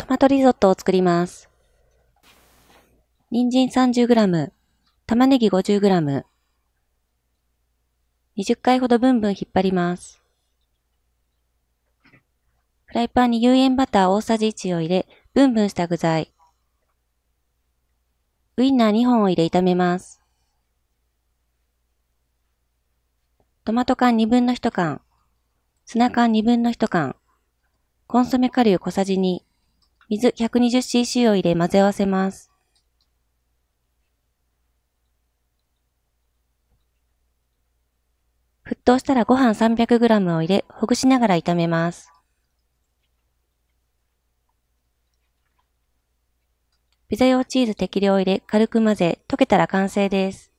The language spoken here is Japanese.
トマトリゾットを作ります。人参 30g、玉ねぎ 50g、20回ほどブンブン引っ張ります。フライパンに有塩バター大さじ1を入れ、ブンブンした具材。ウインナー2本を入れ炒めます。トマト缶分1 2缶、ツナ缶1缶、コンソメ顆粒小さじ2、水 120cc を入れ混ぜ合わせます。沸騰したらご飯 300g を入れ、ほぐしながら炒めます。ピザ用チーズ適量入れ、軽く混ぜ、溶けたら完成です。